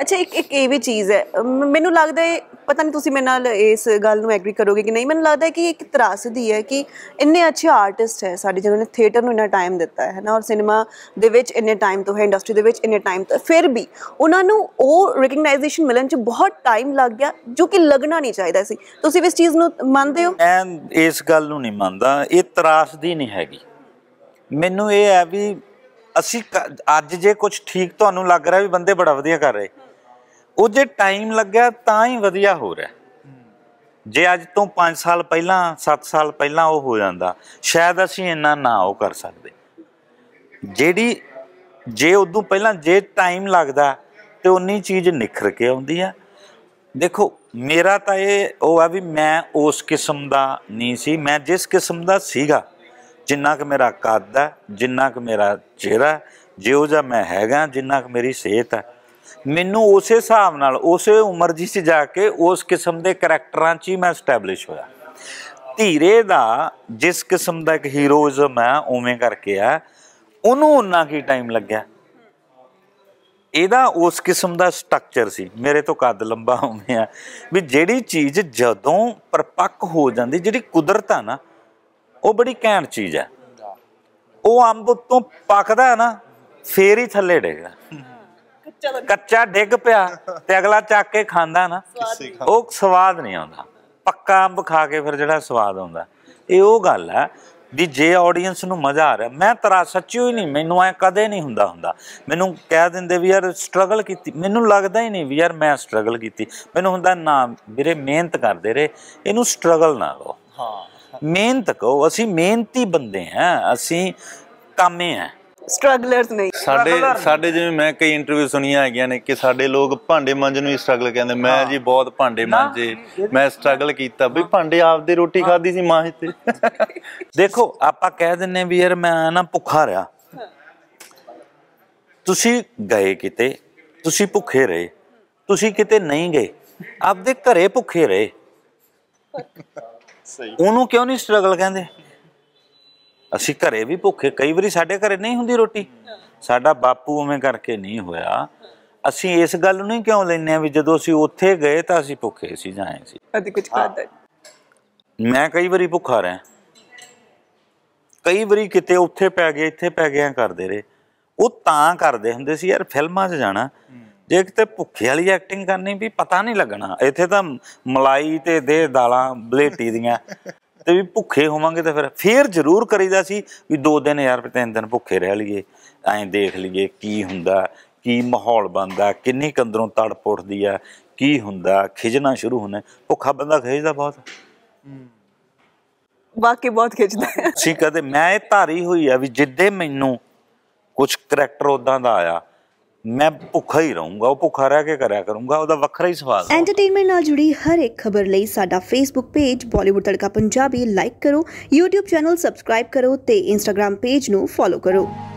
ਅੱਛਾ ਇੱਕ ਇੱਕ ਇਹ ਵੀ ਚੀਜ਼ ਹੈ ਮੈਨੂੰ ਲੱਗਦਾ ਹੈ ਪਤਾ ਨਹੀਂ ਤੁਸੀਂ ਮੇਰੇ ਨਾਲ ਇਸ ਗੱਲ ਨੂੰ ਐਗਰੀ ਕਰੋਗੇ ਕਿ ਨਹੀਂ ਮੈਨੂੰ ਲੱਗਦਾ ਹੈ ਕਿ ਇੱਕ ਤਰਾਸਦੀ ਹੈ ਕਿ ਇੰਨੇ ਅੱਛੇ ਆਰਟਿਸਟ ਹੈ ਸਾਡੇ ਜਿਹਨਾਂ ਨੇ ਥੀਏਟਰ ਨੂੰ ਇੰਨਾ ਟਾਈਮ ਦਿੱਤਾ ਹੈ ਨਾ ਔਰ ਸਿਨੇਮਾ ਦੇ ਵਿੱਚ ਇੰਨੇ ਟਾਈਮ ਤੋਂ ਹੈ ਇੰਡਸਟਰੀ ਦੇ ਵਿੱਚ ਇੰਨੇ ਟਾਈਮ ਤੋਂ ਫਿਰ ਵੀ ਉਹਨਾਂ ਨੂੰ ਉਹ ਰੈਕਗਨਾਈਜੇਸ਼ਨ ਮਿਲਣ 'ਚ ਬਹੁਤ ਟਾਈਮ ਲੱਗ ਗਿਆ ਜੋ ਕਿ ਲੱਗਣਾ ਨਹੀਂ ਚਾਹੀਦਾ ਸੀ ਤੁਸੀਂ ਇਸ ਚੀਜ਼ ਨੂੰ ਮੰਨਦੇ ਹੋ ਮੈਂ ਇਸ ਗੱਲ ਨੂੰ ਨਹੀਂ ਮੰਨਦਾ ਇਹ ਤਰਾਸਦੀ ਨਹੀਂ ਹੈਗੀ ਮੈਨੂੰ ਇਹ ਹੈ ਵੀ ਅਸੀਂ ਅੱਜ ਜੇ ਕੁਝ ਠੀਕ ਤੁਹਾਨੂੰ ਲੱਗ ਰਿਹਾ ਵੀ ਬੰਦੇ ਬੜਾ ਵਧੀਆ ਕਰ ਰਹੇ ਉਹ ਜੇ ਟਾਈਮ ਲੱਗਿਆ ਤਾਂ ਹੀ ਵਧੀਆ ਹੋ ਰਿਹਾ ਜੇ ਅੱਜ ਤੋਂ 5 ਸਾਲ ਪਹਿਲਾਂ 7 ਸਾਲ ਪਹਿਲਾਂ ਉਹ ਹੋ ਜਾਂਦਾ ਸ਼ਾਇਦ ਅਸੀਂ ਇੰਨਾ ਨਾ ਉਹ ਕਰ ਸਕਦੇ ਜਿਹੜੀ ਜੇ ਉਦੋਂ ਪਹਿਲਾਂ ਜੇ ਟਾਈਮ ਲੱਗਦਾ ਤੇ ਉਨੀ ਚੀਜ਼ ਨਿਖਰ ਕੇ ਆਉਂਦੀ ਆ ਦੇਖੋ ਮੇਰਾ ਤਾਂ ਇਹ ਉਹ ਆ ਵੀ ਮੈਂ ਉਸ ਕਿਸਮ ਦਾ ਨਹੀਂ ਸੀ ਮੈਂ ਜਿਸ ਕਿਸਮ ਦਾ ਸੀਗਾ ਜਿੰਨਾ ਕਿ ਮੇਰਾ ਕੱਦ ਹੈ ਜਿੰਨਾ ਕਿ ਮੇਰਾ ਚਿਹਰਾ ਜਿਉਂ ਜਾਂ ਮੈਂ ਹੈਗਾ ਜਿੰਨਾ ਕਿ ਮੇਰੀ ਸਿਹਤ ਹੈ ਮੈਨੂੰ ਉਸੇ ਹਿਸਾਬ ਨਾਲ ਉਸੇ ਉਮਰ ਜੀ 'ਚ ਜਾ ਕੇ ਉਸ ਕਿਸਮ ਦੇ ਕੈਰੈਕਟਰਾਂ 'ਚ ਹੀ ਮੈਂ ਸਟੈਬਲਿਸ਼ ਹੋਇਆ ਧੀਰੇ ਦਾ ਜਿਸ ਕਿਸਮ ਦਾ ਇੱਕ ਹੀਰੋਇਜ਼ਮ ਹੈ ਉਵੇਂ ਕਰਕੇ ਆ ਉਹਨੂੰ ਉਨਾ ਕੀ ਟਾਈਮ ਲੱਗਿਆ ਇਹਦਾ ਉਸ ਕਿਸਮ ਦਾ ਸਟਰਕਚਰ ਸੀ ਮੇਰੇ ਤੋਂ ਕੱਦ ਲੰਬਾ ਹੋਵੇ ਆ ਵੀ ਜਿਹੜੀ ਚੀਜ਼ ਜਦੋਂ ਪਰਪੱਕ ਹੋ ਜਾਂਦੀ ਜਿਹੜੀ ਕੁਦਰਤ ਆ ਨਾ ਉਹ ਬੜੀ ਕੈਂਟ ਚੀਜ਼ ਆ ਉਹ ਅੰਬ ਤੋਂ ਪੱਕਦਾ ਨਾ ਫੇਰ ਹੀ ਥੱਲੇ ਡੇਗਾ ਕੱਚਾ ਡਿੱਗ ਪਿਆ ਤੇ ਅਗਲਾ ਚੱਕ ਕੇ ਖਾਂਦਾ ਨਾ ਉਹ ਸਵਾਦ ਨਹੀਂ ਆਉਂਦਾ ਪੱਕਾ ਅੰਬ ਖਾ ਕੇ ਫਿਰ ਜਿਹੜਾ ਸਵਾਦ ਆਉਂਦਾ ਇਹ ਉਹ ਗੱਲ ਹੈ ਵੀ ਜੇ ਆਡੀਅנס ਨੂੰ ਮਜ਼ਾ ਆ ਰਿਹਾ ਮੈਂ ਤਰਾ ਸੱਚੀ ਹੀ ਨਹੀਂ ਮੈਨੂੰ ਐ ਕਦੇ ਨਹੀਂ ਹੁੰਦਾ ਹੁੰਦਾ ਮੈਨੂੰ ਕਹਿ ਦਿੰਦੇ ਵੀ ਯਾਰ ਸਟਰਗਲ ਕੀਤੀ ਮੈਨੂੰ ਲੱਗਦਾ ਹੀ ਨਹੀਂ ਵੀ ਯਾਰ ਮੈਂ ਸਟਰਗਲ ਕੀਤੀ ਮੈਨੂੰ ਹੁੰਦਾ ਨਾ ਵੀਰੇ ਮਿਹਨਤ ਕਰਦੇ ਰਹੇ ਇਹਨੂੰ ਸਟਰਗਲ ਨਾ ਲਓ ਹਾਂ ਮਿਹਨਤ ਕਹੋ ਅਸੀਂ ਮਿਹਨਤੀ ਬੰਦੇ ਆ ਅਸੀਂ ਕਾਮੇ ਆ ਸਟਰਗਲਰਸ ਨਹੀਂ ਸਾਡੇ ਸਾਡੇ ਜਿਵੇਂ ਮੈਂ ਕਈ ਇੰਟਰਵਿਊ ਸੁਣੀਆਂ ਹੈਗੀਆਂ ਨੇ ਕਿ ਸਾਡੇ ਲੋਕ ਭਾਂਡੇ ਮਾਂਜਣ ਨੂੰ ਹੀ ਸਟਰਗਲ ਕਹਿੰਦੇ ਮੈਂ ਜੀ ਬਹੁਤ ਭਾਂਡੇ ਮਾਂਜੇ ਮੈਂ ਸਟਰਗਲ ਕੀਤਾ ਵੀ ਭਾਂਡੇ ਆਪਦੇ ਰੋਟੀ ਖਾਦੀ ਸੀ ਮਾਂ ਤੇ ਦੇਖੋ ਆਪਾਂ ਕਹਿ ਦਿੰਨੇ ਵੀ ਯਾਰ ਮੈਂ ਨਾ ਭੁੱਖਾ ਰਿਹਾ ਤੁਸੀਂ ਗਏ ਕਿਤੇ ਤੁਸੀਂ ਭੁੱਖੇ ਰਹੇ ਤੁਸੀਂ ਕਿਤੇ ਨਹੀਂ ਗਏ ਆਪਦੇ ਘਰੇ ਭੁੱਖੇ ਰਹੇ ਸਹੀ ਉਹਨੂੰ ਕਿਉਂ ਨਹੀਂ ਸਟਰਗਲ ਕਹਿੰਦੇ ਅਸੀਂ ਘਰੇ ਵੀ ਭੁੱਖੇ ਕਈ ਵਾਰੀ ਸਾਡੇ ਘਰੇ ਨਹੀਂ ਹੁੰਦੀ ਰੋਟੀ ਸਾਡਾ ਬਾਪੂ ਉਵੇਂ ਕਰਕੇ ਨਹੀਂ ਹੋਇਆ ਅਸੀਂ ਇਸ ਗੱਲ ਨੂੰ ਹੀ ਕਿਉਂ ਲੈਨੇ ਆ ਵੀ ਜਦੋਂ ਅਸੀਂ ਉੱਥੇ ਗਏ ਤਾਂ ਅਸੀਂ ਭੁੱਖੇ ਸੀ ਜਾਏ ਸੀ ਅਦੀ ਕੁਝ ਖਾਦਾ ਮੈਂ ਕਈ ਵਾਰੀ ਭੁੱਖਾ ਰਹਾ ਕਈ ਵਾਰੀ ਕਿਤੇ ਉੱਥੇ ਪੈ ਗਏ ਇੱਥੇ ਪੈ ਗਿਆ ਕਰਦੇ ਰਹੇ ਉਹ ਤਾਂ ਕਰਦੇ ਹੁੰਦੇ ਸੀ ਯਾਰ ਫਿਲਮਾਂ 'ਚ ਜਾਣਾ ਜੇ ਕਿਤੇ ਭੁੱਖੇ ਵਾਲੀ ਐਕਟਿੰਗ ਕਰਨੀ ਵੀ ਪਤਾ ਨਹੀਂ ਲੱਗਣਾ ਇੱਥੇ ਤਾਂ ਮਲਾਈ ਤੇ ਦੇ ਦਾਲਾਂ ਬਲੇਟੀ ਦੀਆਂ ਤੇ ਵੀ ਭੁੱਖੇ ਹੋਵਾਂਗੇ ਤਾਂ ਫਿਰ ਫੇਰ ਜ਼ਰੂਰ ਕਰੀਦਾ ਸੀ ਵੀ ਦੋ ਦਿਨ ਯਾਰ ਤਿੰਨ ਦਿਨ ਭੁੱਖੇ ਰਹਿ ਲਈਏ ਐਂ ਦੇਖ ਲਈਏ ਕੀ ਹੁੰਦਾ ਕੀ ਮਾਹੌਲ ਬਣਦਾ ਕਿੰਨੀ ਕੰਦਰੋਂ ਤੜਪ ਉੱਠਦੀ ਆ ਕੀ ਹੁੰਦਾ ਖਿਜਣਾ ਸ਼ੁਰੂ ਹੁੰਦਾ ਭੁੱਖਾ ਬੰਦਾ ਖਿਜਦਾ ਬਹੁਤ ਵਾਕੇ ਬਹੁਤ ਖਿਜਦਾ ਸੀ ਕਦੇ ਮੈਂ ਇਹ ਧਾਰੀ ਹੋਈ ਆ ਵੀ ਜਿੱਦੇ ਮੈਨੂੰ ਕੁਝ ਕਰੈਕਟਰ ਉਦਾਂ ਦਾ ਆਇਆ ਮੈਂ ਭੁੱਖਾ ਹੀ ਰਹੂੰਗਾ ਉਹ ਭੁੱਖਾ ਰਹਿ ਕੇ ਕਰਿਆ ਕਰੂੰਗਾ ਉਹਦਾ ਵੱਖਰਾ ਹੀ ਸਵਾਦ ਹੈ ਐਂਟਰਟੇਨਮੈਂਟ ਨਾਲ ਜੁੜੀ ਹਰ ਇੱਕ ਖਬਰ ਲਈ ਸਾਡਾ Facebook page Bollywood Tadka Punjabi like ਕਰੋ YouTube ਚੈਨਲ ਸਬਸਕ੍ਰਾਈਬ ਕਰੋ ਤੇ Instagram ਪੇਜ ਨੂੰ ਫੋਲੋ ਕਰੋ